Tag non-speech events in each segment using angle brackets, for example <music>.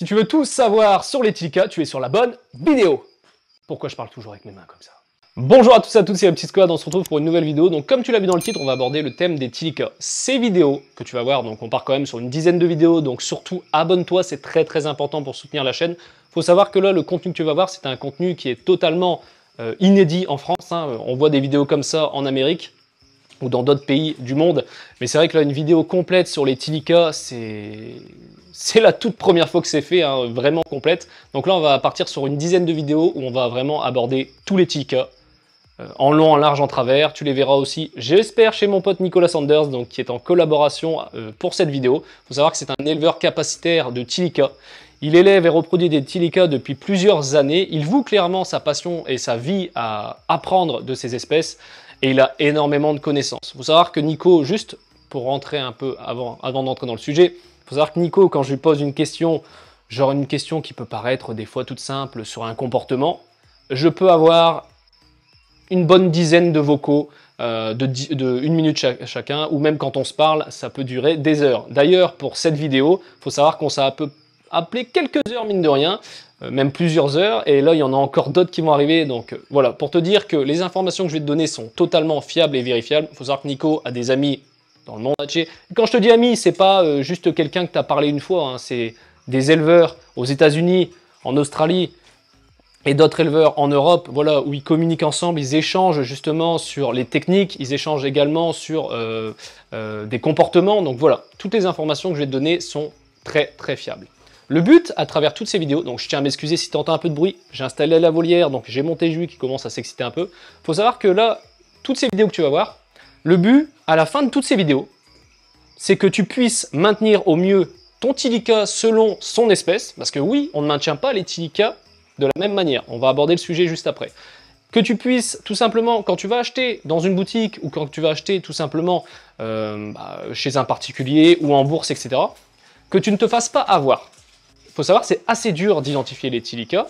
Si tu veux tout savoir sur l'étiquette tu es sur la bonne vidéo. Pourquoi je parle toujours avec mes mains comme ça Bonjour à tous et à toutes, c'est Petit Squad, on se retrouve pour une nouvelle vidéo. Donc comme tu l'as vu dans le titre, on va aborder le thème des tilika. Ces vidéos que tu vas voir, donc on part quand même sur une dizaine de vidéos, donc surtout abonne-toi, c'est très très important pour soutenir la chaîne. Faut savoir que là, le contenu que tu vas voir, c'est un contenu qui est totalement euh, inédit en France. Hein. On voit des vidéos comme ça en Amérique, ou dans d'autres pays du monde. Mais c'est vrai que là, une vidéo complète sur les tilicas, c'est la toute première fois que c'est fait, hein, vraiment complète. Donc là, on va partir sur une dizaine de vidéos où on va vraiment aborder tous les tilicas, euh, en long, en large, en travers. Tu les verras aussi, j'espère, chez mon pote Nicolas Sanders, donc, qui est en collaboration euh, pour cette vidéo. Il faut savoir que c'est un éleveur capacitaire de tilicas. Il élève et reproduit des tilicas depuis plusieurs années. Il voue clairement sa passion et sa vie à apprendre de ces espèces et il a énormément de connaissances. Il faut savoir que Nico, juste pour rentrer un peu avant, d'entrer dans le sujet, il faut savoir que Nico, quand je lui pose une question, genre une question qui peut paraître des fois toute simple sur un comportement, je peux avoir une bonne dizaine de vocaux euh, de, de, une minute chacun, ou même quand on se parle, ça peut durer des heures. D'ailleurs, pour cette vidéo, faut savoir qu'on s'est à peu Appeler quelques heures, mine de rien, euh, même plusieurs heures, et là, il y en a encore d'autres qui vont arriver, donc euh, voilà, pour te dire que les informations que je vais te donner sont totalement fiables et vérifiables. Il faut savoir que Nico a des amis dans le monde entier. Quand je te dis amis, c'est pas euh, juste quelqu'un que tu as parlé une fois, hein, c'est des éleveurs aux États-Unis, en Australie, et d'autres éleveurs en Europe, voilà, où ils communiquent ensemble, ils échangent justement sur les techniques, ils échangent également sur des comportements. Donc voilà, toutes les informations que je vais te donner sont très très fiables. Le but, à travers toutes ces vidéos, donc je tiens à m'excuser si tu entends un peu de bruit, j'ai installé la volière, donc j'ai mon jus qui commence à s'exciter un peu. Faut savoir que là, toutes ces vidéos que tu vas voir, le but, à la fin de toutes ces vidéos, c'est que tu puisses maintenir au mieux ton tilika selon son espèce, parce que oui, on ne maintient pas les tilikas de la même manière. On va aborder le sujet juste après. Que tu puisses tout simplement, quand tu vas acheter dans une boutique ou quand tu vas acheter tout simplement euh, bah, chez un particulier ou en bourse, etc., que tu ne te fasses pas avoir. Il faut savoir c'est assez dur d'identifier les Tilica.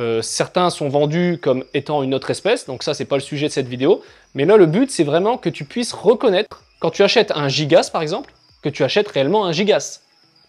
Euh, certains sont vendus comme étant une autre espèce, donc ça c'est pas le sujet de cette vidéo. Mais là le but c'est vraiment que tu puisses reconnaître, quand tu achètes un gigas par exemple, que tu achètes réellement un gigas.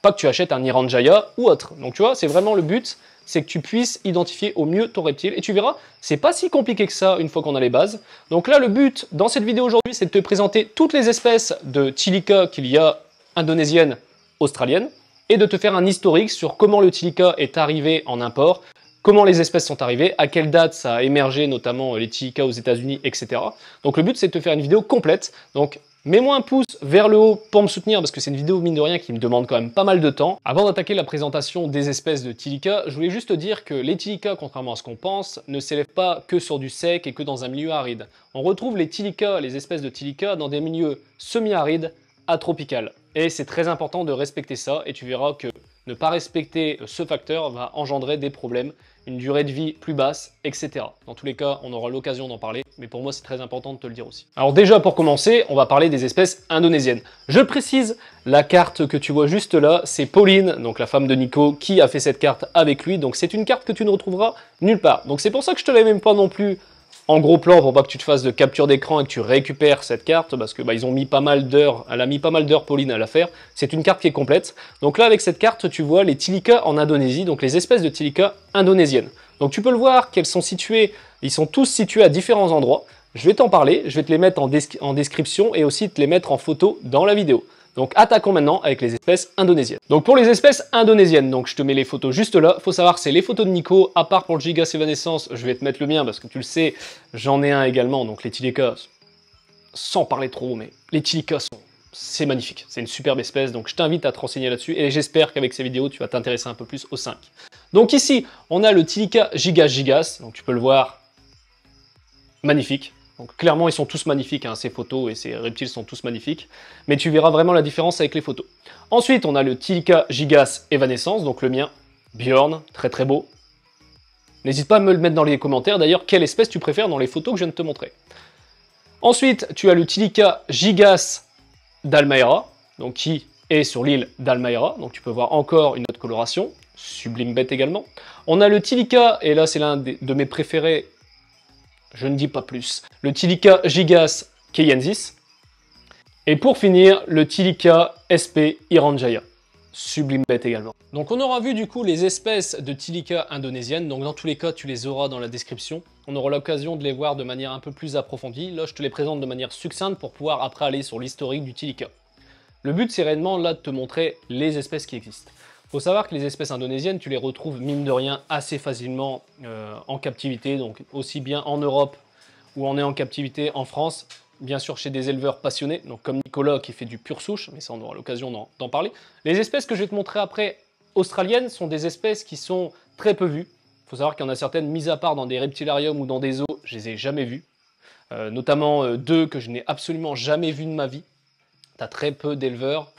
Pas que tu achètes un Iranjaya ou autre. Donc tu vois, c'est vraiment le but, c'est que tu puisses identifier au mieux ton reptile. Et tu verras, c'est pas si compliqué que ça une fois qu'on a les bases. Donc là le but dans cette vidéo aujourd'hui c'est de te présenter toutes les espèces de Tilica qu'il y a indonésiennes, australiennes et de te faire un historique sur comment le Tilica est arrivé en import, comment les espèces sont arrivées, à quelle date ça a émergé, notamment les Tilica aux États-Unis, etc. Donc le but, c'est de te faire une vidéo complète. Donc Mets-moi un pouce vers le haut pour me soutenir parce que c'est une vidéo mine de rien qui me demande quand même pas mal de temps. Avant d'attaquer la présentation des espèces de Tilica, je voulais juste te dire que les Tilica, contrairement à ce qu'on pense, ne s'élèvent pas que sur du sec et que dans un milieu aride. On retrouve les Tilica, les espèces de Tilica, dans des milieux semi-arides à tropicales. Et c'est très important de respecter ça et tu verras que ne pas respecter ce facteur va engendrer des problèmes, une durée de vie plus basse, etc. Dans tous les cas, on aura l'occasion d'en parler, mais pour moi c'est très important de te le dire aussi. Alors déjà pour commencer, on va parler des espèces indonésiennes. Je précise, la carte que tu vois juste là, c'est Pauline, donc la femme de Nico, qui a fait cette carte avec lui, donc c'est une carte que tu ne retrouveras nulle part. Donc c'est pour ça que je te l'ai même pas non plus en gros plan pour pas que tu te fasses de capture d'écran et que tu récupères cette carte parce que bah, ils ont mis pas mal d'heures, elle a mis pas mal d'heures Pauline à la faire. C'est une carte qui est complète. Donc là avec cette carte tu vois les Tilika en Indonésie, donc les espèces de Tilika indonésiennes. Donc tu peux le voir qu'elles sont situées, ils sont tous situés à différents endroits. Je vais t'en parler, je vais te les mettre en description et aussi te les mettre en photo dans la vidéo. Donc attaquons maintenant avec les espèces indonésiennes. Donc pour les espèces indonésiennes, donc je te mets les photos juste là. Faut savoir c'est les photos de Nico, à part pour le Gigas Evanescence, je vais te mettre le mien parce que tu le sais, j'en ai un également, donc les Tilicas. Sans parler trop, mais les Tilicas c'est magnifique, c'est une superbe espèce, donc je t'invite à te renseigner là-dessus, et j'espère qu'avec ces vidéos, tu vas t'intéresser un peu plus aux 5. Donc ici, on a le Tilica gigas gigas, donc tu peux le voir, magnifique, donc clairement, ils sont tous magnifiques, hein, ces photos et ces reptiles sont tous magnifiques, mais tu verras vraiment la différence avec les photos. Ensuite, on a le Tilica Gigas Evanescence, donc le mien, Bjorn, très très beau. N'hésite pas à me le mettre dans les commentaires, d'ailleurs, quelle espèce tu préfères dans les photos que je viens de te montrer. Ensuite, tu as le Tilica Gigas d'Almaera, donc qui est sur l'île d'Almaera, donc tu peux voir encore une autre coloration, sublime bête également. On a le Tilica, et là c'est l'un de mes préférés, je ne dis pas plus. Le Tilika Gigas Keyensis. Et pour finir, le Tilica SP Iranjaya. Sublime bête également. Donc on aura vu du coup les espèces de Tilica indonésienne, donc dans tous les cas tu les auras dans la description. On aura l'occasion de les voir de manière un peu plus approfondie, là je te les présente de manière succincte pour pouvoir après aller sur l'historique du Tilika. Le but c'est réellement là de te montrer les espèces qui existent faut savoir que les espèces indonésiennes, tu les retrouves mine de rien assez facilement euh, en captivité, donc aussi bien en Europe où on est en captivité en France, bien sûr chez des éleveurs passionnés, donc comme Nicolas qui fait du pur souche, mais ça on aura l'occasion d'en parler. Les espèces que je vais te montrer après australiennes sont des espèces qui sont très peu vues. Faut savoir qu'il y en a certaines, mises à part dans des reptilariums ou dans des eaux je les ai jamais vues. Euh, notamment euh, deux que je n'ai absolument jamais vues de ma vie. Tu as très peu d'éleveurs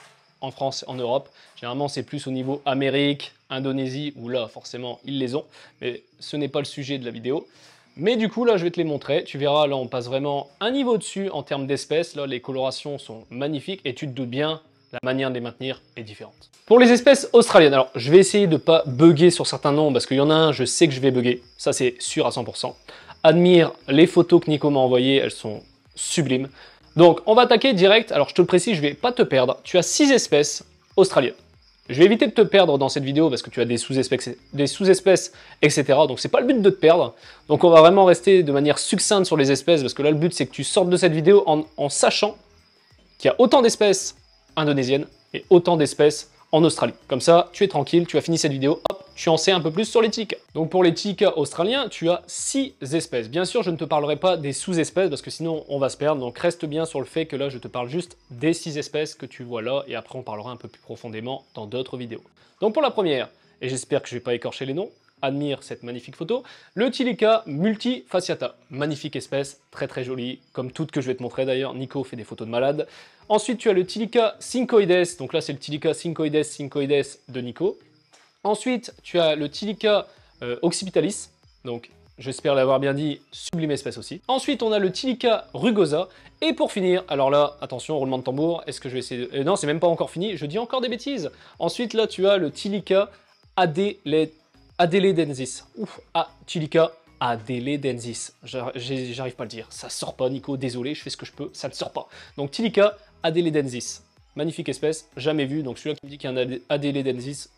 en France, en Europe. Généralement, c'est plus au niveau Amérique, Indonésie, où là, forcément, ils les ont. Mais ce n'est pas le sujet de la vidéo. Mais du coup, là, je vais te les montrer. Tu verras, là, on passe vraiment un niveau dessus en termes d'espèces. Là, les colorations sont magnifiques et tu te doutes bien, la manière de les maintenir est différente. Pour les espèces australiennes, alors je vais essayer de pas bugger sur certains noms parce qu'il y en a un, je sais que je vais bugger, ça c'est sûr à 100%. Admire les photos que Nico m'a envoyées, elles sont sublimes. Donc on va attaquer direct, alors je te le précise, je vais pas te perdre, tu as 6 espèces australiennes. Je vais éviter de te perdre dans cette vidéo parce que tu as des sous-espèces, sous etc. Donc c'est pas le but de te perdre. Donc on va vraiment rester de manière succincte sur les espèces parce que là le but c'est que tu sortes de cette vidéo en, en sachant qu'il y a autant d'espèces indonésiennes et autant d'espèces en Australie. Comme ça, tu es tranquille, tu as fini cette vidéo, hop, tu en sais un peu plus sur les tiques. Donc pour les tiques australiens, tu as six espèces. Bien sûr, je ne te parlerai pas des sous-espèces parce que sinon on va se perdre. Donc reste bien sur le fait que là, je te parle juste des six espèces que tu vois là et après on parlera un peu plus profondément dans d'autres vidéos. Donc pour la première, et j'espère que je ne vais pas écorcher les noms, admire cette magnifique photo, le Tilica multifaciata. Magnifique espèce, très très jolie, comme toutes que je vais te montrer d'ailleurs, Nico fait des photos de malade. Ensuite tu as le Tilica syncoides, donc là c'est le Tilica syncoides syncoides de Nico, Ensuite, tu as le Tilica euh, occipitalis, donc j'espère l'avoir bien dit, sublime espèce aussi. Ensuite, on a le Tilica rugosa. Et pour finir, alors là, attention, roulement de tambour, est-ce que je vais essayer de... Euh, non, c'est même pas encore fini, je dis encore des bêtises. Ensuite, là, tu as le Tilica adeledensis. Ouf, ah, Tilica adeledensis. J'arrive pas à le dire, ça sort pas, Nico, désolé, je fais ce que je peux, ça ne sort pas. Donc, Tilica adeledensis. Magnifique espèce, jamais vue, donc celui-là qui me dit qu'il y a un adeledensis,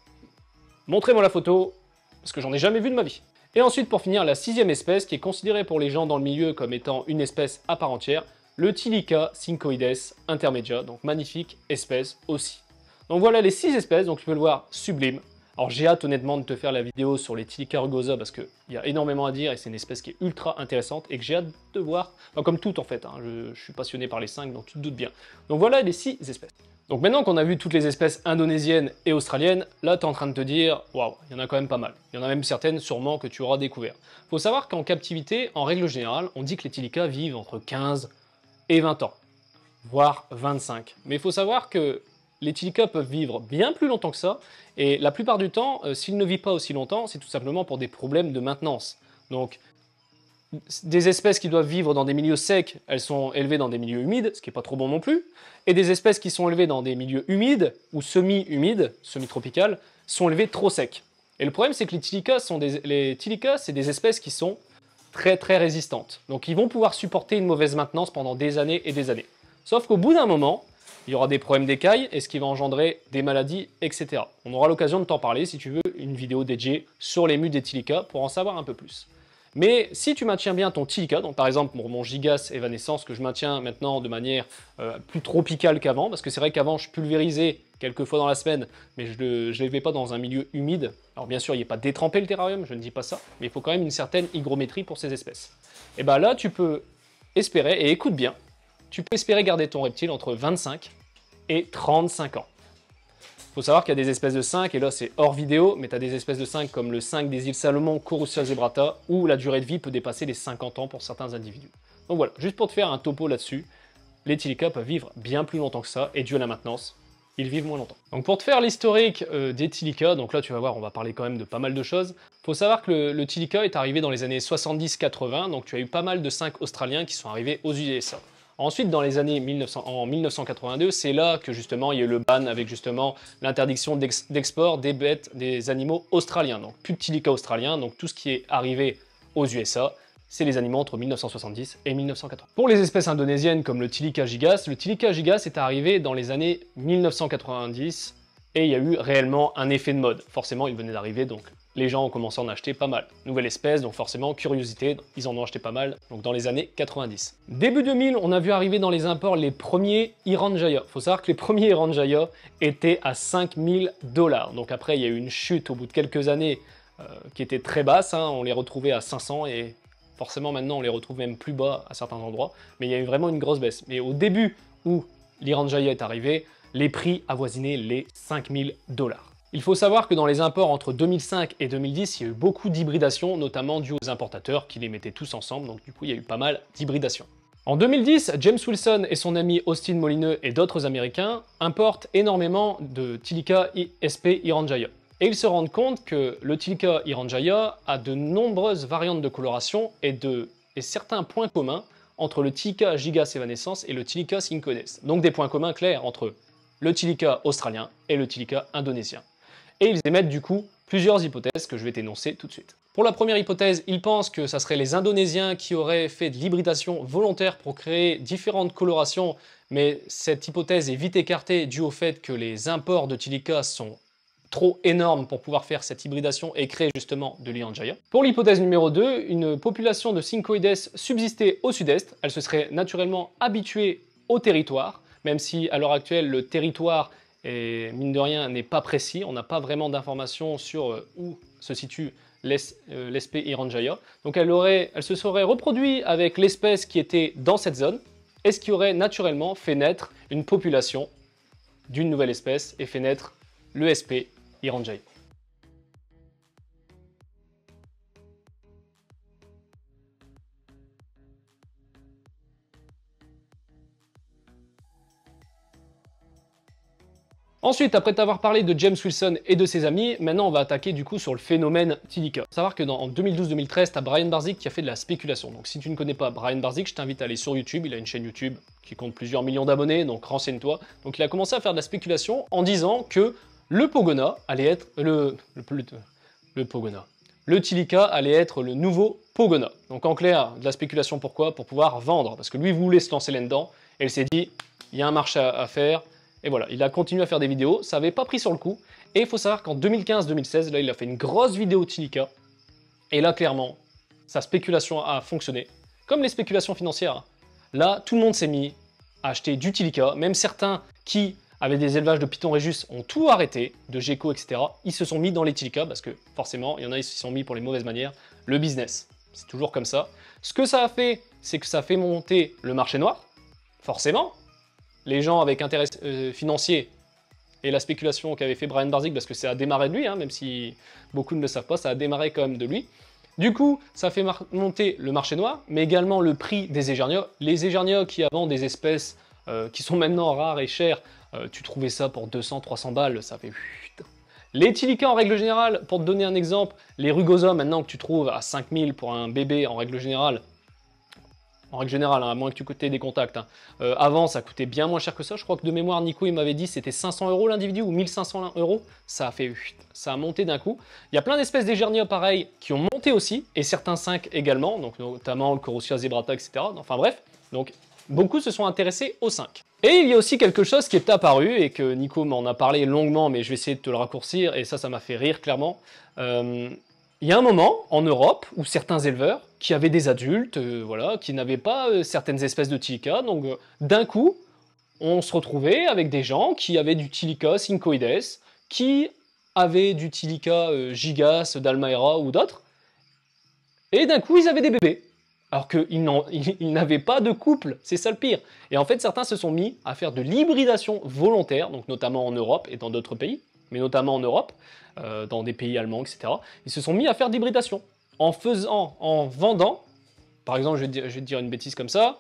Montrez-moi la photo, parce que j'en ai jamais vu de ma vie. Et ensuite, pour finir, la sixième espèce, qui est considérée pour les gens dans le milieu comme étant une espèce à part entière, le Tilica cincoides intermedia, donc magnifique espèce aussi. Donc voilà les six espèces, donc tu peux le voir, sublime, alors j'ai hâte honnêtement de te faire la vidéo sur les rugosa parce qu'il y a énormément à dire et c'est une espèce qui est ultra intéressante et que j'ai hâte de voir, comme toutes en fait, hein. je, suis passionné par les cinq, donc tu te doutes bien. Donc voilà les six espèces. Donc maintenant qu'on a vu toutes les espèces indonésiennes et australiennes, là tu es en train de te dire « Waouh, il y en a quand même pas mal. Il y en a même certaines sûrement que tu auras découvert. » Faut savoir qu'en captivité, en règle générale, on dit que les Tilica vivent entre 15 et 20 ans, voire 25. Mais il faut savoir que les Tilicas peuvent vivre bien plus longtemps que ça, et la plupart du temps, euh, s'ils ne vivent pas aussi longtemps, c'est tout simplement pour des problèmes de maintenance. Donc, des espèces qui doivent vivre dans des milieux secs, elles sont élevées dans des milieux humides, ce qui n'est pas trop bon non plus, et des espèces qui sont élevées dans des milieux humides ou semi-humides, semi-tropicales, sont élevées trop secs. Et le problème, c'est que les Tilicas sont des... les c'est des espèces qui sont très très résistantes. Donc ils vont pouvoir supporter une mauvaise maintenance pendant des années et des années. Sauf qu'au bout d'un moment, il y aura des problèmes d'écailles et ce qui va engendrer des maladies, etc. On aura l'occasion de t'en parler si tu veux, une vidéo dédiée sur les des tilicas pour en savoir un peu plus. Mais si tu maintiens bien ton Tilica, donc par exemple mon, Gigas évanescence que je maintiens maintenant de manière euh, plus tropicale qu'avant, parce que c'est vrai qu'avant je pulvérisais quelques fois dans la semaine, mais je ne l'élevais pas dans un milieu humide. Alors bien sûr, il a pas détrempé le terrarium, je ne dis pas ça, mais il faut quand même une certaine hygrométrie pour ces espèces. Et bien là, tu peux espérer, et écoute bien, tu peux espérer garder ton reptile entre 25 et 35 ans. Faut savoir qu'il y a des espèces de 5, et là c'est hors vidéo, mais tu as des espèces de 5 comme le 5 des îles Salomon, Corusia zebrata, où la durée de vie peut dépasser les 50 ans pour certains individus. Donc voilà, juste pour te faire un topo là-dessus, les Tilica peuvent vivre bien plus longtemps que ça, et dû à la maintenance, ils vivent moins longtemps. Donc pour te faire l'historique euh, des Tilica, donc là tu vas voir, on va parler quand même de pas mal de choses. Faut savoir que le, le Tilica est arrivé dans les années 70-80, donc tu as eu pas mal de 5 Australiens qui sont arrivés aux USA. Ensuite, dans les années en 1982, c'est là que justement il y a eu le ban avec justement l'interdiction d'export des bêtes, des animaux australiens. Donc Tilika australien, donc tout ce qui est arrivé aux USA, c'est les animaux entre 1970 et 1980. Pour les espèces indonésiennes comme le Tilica gigas, le Tilica gigas est arrivé dans les années 1990 et il y a eu réellement un effet de mode. Forcément, il venait d'arriver, donc les gens ont commencé à en acheter pas mal. Nouvelle espèce, donc forcément, curiosité, ils en ont acheté pas mal, donc dans les années 90. Début 2000, on a vu arriver dans les imports les premiers Il Faut savoir que les premiers Jaya étaient à 5000 dollars. Donc après, il y a eu une chute au bout de quelques années euh, qui était très basse, hein. on les retrouvait à 500 et forcément maintenant on les retrouve même plus bas à certains endroits, mais il y a eu vraiment une grosse baisse. Mais au début où Jaya est arrivé, les prix avoisinaient les 5000 dollars. Il faut savoir que dans les imports entre 2005 et 2010, il y a eu beaucoup d'hybridation, notamment dû aux importateurs qui les mettaient tous ensemble, donc du coup il y a eu pas mal d'hybridation. En 2010, James Wilson et son ami Austin Molineux et d'autres américains importent énormément de Tilica SP Iranjaya. Et ils se rendent compte que le Tilica Iranjaya a de nombreuses variantes de coloration et, de, et certains points communs entre le Tilica Gigas Sévanescence et le Tilica Syncodes. Donc des points communs clairs entre le Tilica australien et le Tilica indonésien et ils émettent du coup plusieurs hypothèses que je vais t'énoncer tout de suite. Pour la première hypothèse, ils pensent que ça serait les Indonésiens qui auraient fait de l'hybridation volontaire pour créer différentes colorations, mais cette hypothèse est vite écartée due au fait que les imports de Tilica sont trop énormes pour pouvoir faire cette hybridation et créer justement de l'ianjaya. Pour l'hypothèse numéro 2, une population de syncoides subsistait au sud-est, elle se serait naturellement habituée au territoire, même si à l'heure actuelle le territoire et mine de rien n'est pas précis. On n'a pas vraiment d'informations sur euh, où se situe euh, l'espèce Iranjaya. Donc elle, se serait reproduite avec l'espèce qui était dans cette zone et ce qui aurait naturellement fait naître une population d'une nouvelle espèce et fait naître le SP Iranjaya. Ensuite, après t'avoir parlé de James Wilson et de ses amis, maintenant on va attaquer du coup sur le phénomène Tilika. Savoir que dans, en 2012-2013, t'as Brian Barzik qui a fait de la spéculation. Donc si tu ne connais pas Brian Barzik, je t'invite à aller sur YouTube, il a une chaîne YouTube qui compte plusieurs millions d'abonnés, donc renseigne-toi. Donc il a commencé à faire de la spéculation en disant que le Pogona allait être le... le, le, Pogona le Tilika allait être le nouveau Pogona. Donc en clair, de la spéculation pourquoi Pour pouvoir vendre, parce que lui voulait se lancer là-dedans, et il s'est dit, il y a un marché à, faire, et voilà, il a continué à faire des vidéos, ça n'avait pas pris sur le coup. Et il faut savoir qu'en 2015-2016, là, il a fait une grosse vidéo Tilika. Et là, clairement, sa spéculation a fonctionné. Comme les spéculations financières. Hein. Là, tout le monde s'est mis à acheter du Tilika. Même certains qui avaient des élevages de Python Régus ont tout arrêté, de Gecko, etc. Ils se sont mis dans les Tilika parce que forcément, il y en a, ils se sont mis pour les mauvaises manières. Le business, c'est toujours comme ça. Ce que ça a fait, c'est que ça fait monter le marché noir, forcément, les gens avec intérêt euh, financier et la spéculation qu'avait fait Brian Barzik, parce que ça a démarré de lui, hein, même si beaucoup ne le savent pas, ça a démarré quand même de lui. Du coup, ça fait monter le marché noir, mais également le prix des égerniaux. Les égerniaux qui avant des espèces euh, qui sont maintenant rares et chères, euh, tu trouvais ça pour 200, 300 balles, ça fait... Les tilicas en règle générale, pour te donner un exemple, les rugosas maintenant que tu trouves à 5000 pour un bébé en règle générale, en règle générale, hein, à moins que tu coûtais des contacts. Hein. Euh, avant, ça coûtait bien moins cher que ça. Je crois que de mémoire, Nico, il m'avait dit c'était 500 euros l'individu ou 1500 euros. Ça a fait, ça a monté d'un coup. Il y a plein d'espèces gerniers pareils qui ont monté aussi, et certains 5 également, donc notamment le Corussia zebrata, etc. Enfin bref, donc beaucoup se sont intéressés aux 5. Et il y a aussi quelque chose qui est apparu et que Nico m'en a parlé longuement, mais je vais essayer de te le raccourcir, et ça, ça m'a fait rire clairement. Euh, il y a un moment en Europe où certains éleveurs qui avaient des adultes, euh, voilà, qui n'avaient pas euh, certaines espèces de tilica. Donc euh, d'un coup, on se retrouvait avec des gens qui avaient du tilica syncoides, qui avaient du tilica gigas, dalmaera ou d'autres, et d'un coup ils avaient des bébés. Alors qu'ils <laughs> n'avaient pas de couple, c'est ça le pire. Et en fait, certains se sont mis à faire de l'hybridation volontaire, donc notamment en Europe et dans d'autres pays, mais notamment en Europe, dans des pays allemands, etc. Ils se sont mis à faire d'hybridation en faisant, en vendant, par exemple, je vais, te dire une bêtise comme ça,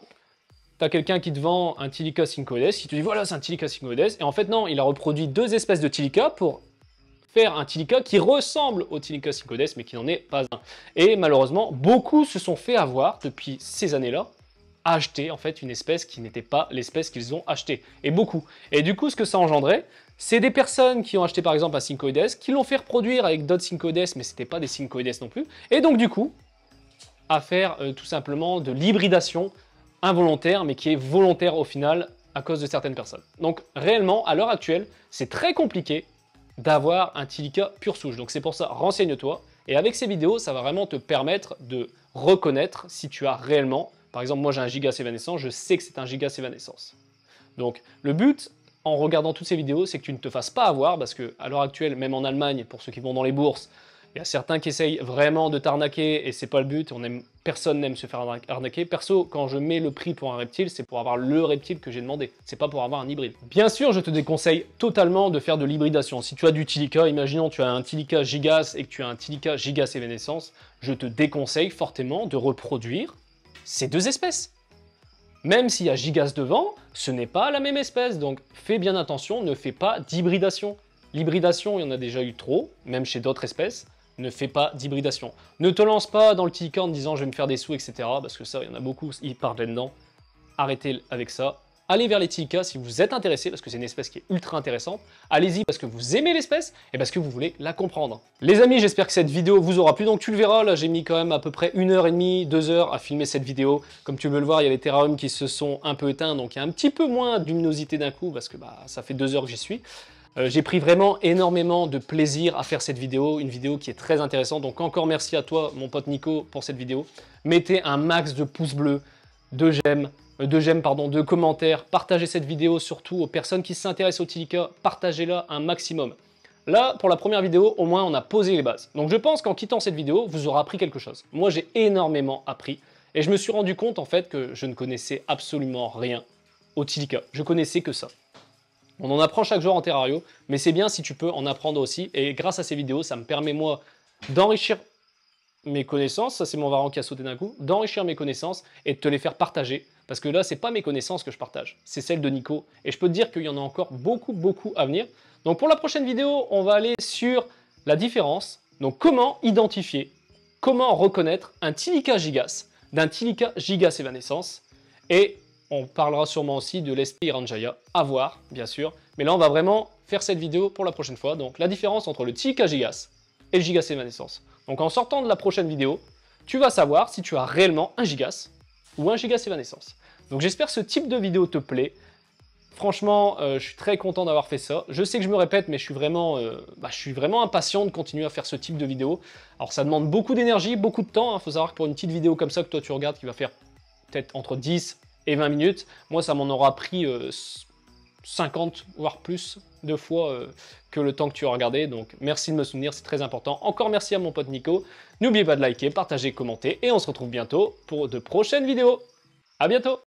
tu as quelqu'un qui te vend un Tilica syncodes, qui te dit voilà, c'est un Tilica syncodes, et en fait, non, il a reproduit deux espèces de Tilica pour faire un Tilica qui ressemble au Tilica syncodes, mais qui n'en est pas un. Et malheureusement, beaucoup se sont fait avoir depuis ces années-là acheté en fait une espèce qui n'était pas l'espèce qu'ils ont acheté, et beaucoup. Et du coup, ce que ça engendrait, c'est des personnes qui ont acheté par exemple un syncoides, qui l'ont fait reproduire avec d'autres syncoides, mais c'était pas des syncoides non plus. Et donc du coup, à faire euh, tout simplement de l'hybridation involontaire, mais qui est volontaire au final à cause de certaines personnes. Donc réellement, à l'heure actuelle, c'est très compliqué d'avoir un Tilica pure souche. Donc c'est pour ça, renseigne-toi. Et avec ces vidéos, ça va vraiment te permettre de reconnaître si tu as réellement par exemple, moi j'ai un gigas évanescence, je sais que c'est un gigas évanescence. Donc le but, en regardant toutes ces vidéos, c'est que tu ne te fasses pas avoir, parce que à l'heure actuelle, même en Allemagne, pour ceux qui vont dans les bourses, il y a certains qui essayent vraiment de t'arnaquer et c'est pas le but, on aime, personne n'aime se faire arnaquer. Perso, quand je mets le prix pour un reptile, c'est pour avoir le reptile que j'ai demandé, c'est pas pour avoir un hybride. Bien sûr, je te déconseille totalement de faire de l'hybridation. Si tu as du Tilica, imaginons tu as un Tilica gigas et que tu as un Tilica gigas évanescence, je te déconseille fortement de reproduire ces deux espèces. Même s'il y a gigas devant, ce n'est pas la même espèce, donc fais bien attention, ne fais pas d'hybridation. L'hybridation, il y en a déjà eu trop, même chez d'autres espèces, ne fais pas d'hybridation. Ne te lance pas dans le petit en disant je vais me faire des sous, etc. Parce que ça, il y en a beaucoup, ils partent là-dedans. Arrêtez avec ça, allez vers les Tika si vous êtes intéressé, parce que c'est une espèce qui est ultra intéressante. Allez-y parce que vous aimez l'espèce et parce que vous voulez la comprendre. Les amis, j'espère que cette vidéo vous aura plu. Donc tu le verras, là j'ai mis quand même à peu près une heure et demie, deux heures à filmer cette vidéo. Comme tu veux le voir, il y a les terrariums qui se sont un peu éteints, donc il y a un petit peu moins de d'un coup, parce que bah, ça fait deux heures que j'y suis. Euh, j'ai pris vraiment énormément de plaisir à faire cette vidéo, une vidéo qui est très intéressante. Donc encore merci à toi, mon pote Nico, pour cette vidéo. Mettez un max de pouces bleus, de j'aime, euh, de j'aime, pardon, de commentaires. Partagez cette vidéo surtout aux personnes qui s'intéressent au Tilika, partagez-la un maximum. Là, pour la première vidéo, au moins on a posé les bases. Donc je pense qu'en quittant cette vidéo, vous aurez appris quelque chose. Moi j'ai énormément appris et je me suis rendu compte en fait que je ne connaissais absolument rien au Tilika. Je connaissais que ça. On en apprend chaque jour en Terrario, mais c'est bien si tu peux en apprendre aussi. Et grâce à ces vidéos, ça me permet moi d'enrichir mes connaissances, ça c'est mon varan qui a sauté d'un coup, d'enrichir mes connaissances et de te les faire partager parce que là, ce n'est pas mes connaissances que je partage, c'est celles de Nico. Et je peux te dire qu'il y en a encore beaucoup, beaucoup à venir. Donc pour la prochaine vidéo, on va aller sur la différence. Donc comment identifier, comment reconnaître un Tilica gigas d'un Tilica gigas évanescence. Et on parlera sûrement aussi de l'esprit Ranjaya, à voir, bien sûr. Mais là, on va vraiment faire cette vidéo pour la prochaine fois. Donc la différence entre le Tilica gigas et le gigas évanescence. Donc en sortant de la prochaine vidéo, tu vas savoir si tu as réellement un gigas ou un gigas évanescence. Donc j'espère ce type de vidéo te plaît. Franchement, euh, je suis très content d'avoir fait ça. Je sais que je me répète, mais je suis vraiment, euh, bah, je suis vraiment impatient de continuer à faire ce type de vidéo. Alors ça demande beaucoup d'énergie, beaucoup de temps. Il hein. faut savoir que pour une petite vidéo comme ça que toi tu regardes, qui va faire peut-être entre 10 et 20 minutes, moi ça m'en aura pris 50 euh, voire plus de fois que le temps que tu as regardé. Donc merci de me souvenir, c'est très important. Encore merci à mon pote Nico. N'oubliez pas de liker, partager, commenter et on se retrouve bientôt pour de prochaines vidéos. À bientôt